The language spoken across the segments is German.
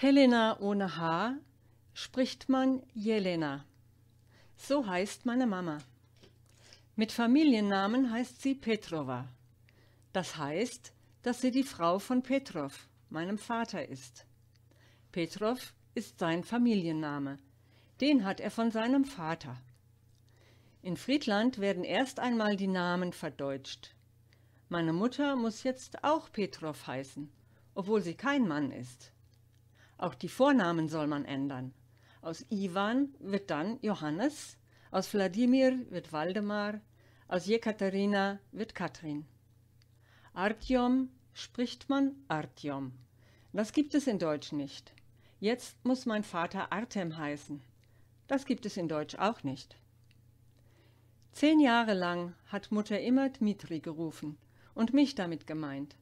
Helena ohne H spricht man Jelena. So heißt meine Mama. Mit Familiennamen heißt sie Petrova. Das heißt, dass sie die Frau von Petrov, meinem Vater, ist. Petrov ist sein Familienname. Den hat er von seinem Vater. In Friedland werden erst einmal die Namen verdeutscht. Meine Mutter muss jetzt auch Petrov heißen, obwohl sie kein Mann ist. Auch die Vornamen soll man ändern. Aus Ivan wird dann Johannes, aus Wladimir wird Waldemar, aus Jekaterina wird Katrin. Artyom spricht man Artyom. Das gibt es in Deutsch nicht. Jetzt muss mein Vater Artem heißen. Das gibt es in Deutsch auch nicht. Zehn Jahre lang hat Mutter immer Dmitri gerufen und mich damit gemeint.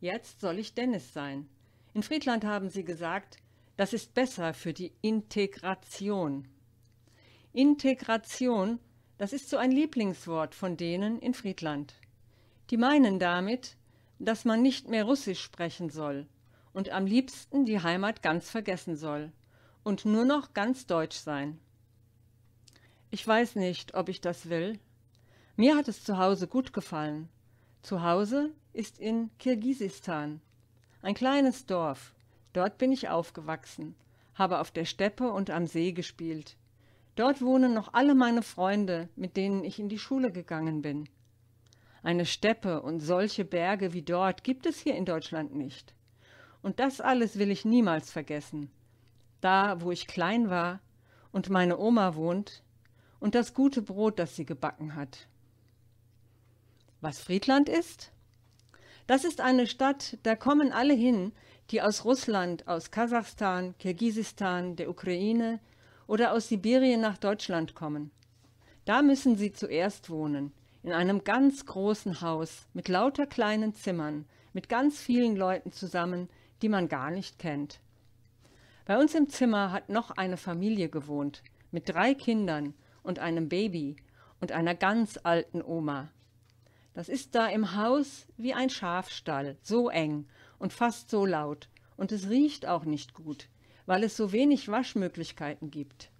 Jetzt soll ich Dennis sein. In Friedland haben sie gesagt, das ist besser für die Integration. Integration, das ist so ein Lieblingswort von denen in Friedland. Die meinen damit, dass man nicht mehr Russisch sprechen soll und am liebsten die Heimat ganz vergessen soll und nur noch ganz deutsch sein. Ich weiß nicht, ob ich das will. Mir hat es zu Hause gut gefallen. Zu Hause ist in Kirgisistan, ein kleines Dorf. Dort bin ich aufgewachsen, habe auf der Steppe und am See gespielt. Dort wohnen noch alle meine Freunde, mit denen ich in die Schule gegangen bin. Eine Steppe und solche Berge wie dort gibt es hier in Deutschland nicht. Und das alles will ich niemals vergessen. Da, wo ich klein war und meine Oma wohnt und das gute Brot, das sie gebacken hat. Was Friedland ist? Das ist eine Stadt, da kommen alle hin, die aus Russland, aus Kasachstan, Kirgisistan, der Ukraine oder aus Sibirien nach Deutschland kommen. Da müssen sie zuerst wohnen, in einem ganz großen Haus mit lauter kleinen Zimmern, mit ganz vielen Leuten zusammen, die man gar nicht kennt. Bei uns im Zimmer hat noch eine Familie gewohnt, mit drei Kindern und einem Baby und einer ganz alten Oma. Das ist da im Haus wie ein Schafstall, so eng und fast so laut. Und es riecht auch nicht gut, weil es so wenig Waschmöglichkeiten gibt.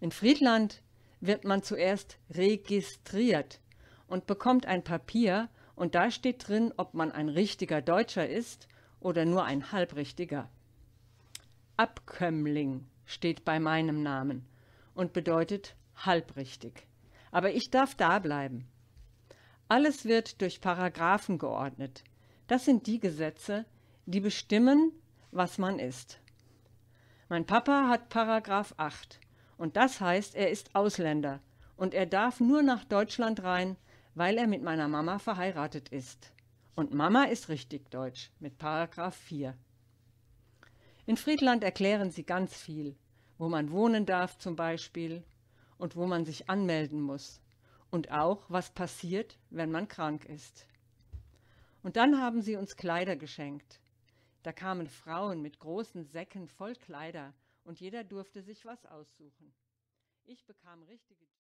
In Friedland wird man zuerst registriert und bekommt ein Papier und da steht drin, ob man ein richtiger Deutscher ist oder nur ein halbrichtiger. Abkömmling steht bei meinem Namen und bedeutet halbrichtig. Aber ich darf da bleiben. Alles wird durch Paragraphen geordnet. Das sind die Gesetze, die bestimmen, was man ist. Mein Papa hat Paragraph 8 und das heißt, er ist Ausländer und er darf nur nach Deutschland rein, weil er mit meiner Mama verheiratet ist. Und Mama ist richtig deutsch mit Paragraph 4. In Friedland erklären sie ganz viel, wo man wohnen darf zum Beispiel und wo man sich anmelden muss und auch, was passiert, wenn man krank ist. Und dann haben sie uns Kleider geschenkt. Da kamen Frauen mit großen Säcken voll Kleider und jeder durfte sich was aussuchen. Ich bekam richtige